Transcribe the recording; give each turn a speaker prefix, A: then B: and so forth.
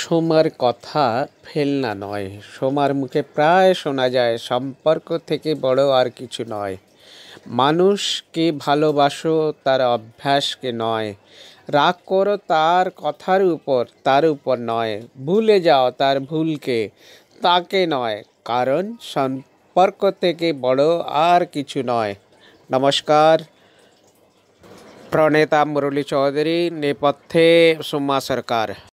A: সোমার কথা ফেলনা নয় সোমার মুখে প্রায় শোনা যায় সম্পর্ক থেকে বড় আর কিছু নয় মানুষকে ভালোবাসো তার অভ্যাসকে নয় রাগ করো তার কথার উপর তার উপর নয় ভুলে যাও তার ভুলকে তাকে নয় কারণ সম্পর্ক থেকে বড় আর কিছু নয় নমস্কার প্রণেতা মুরলী চৌধুরী নেপথ্যে সোমা সরকার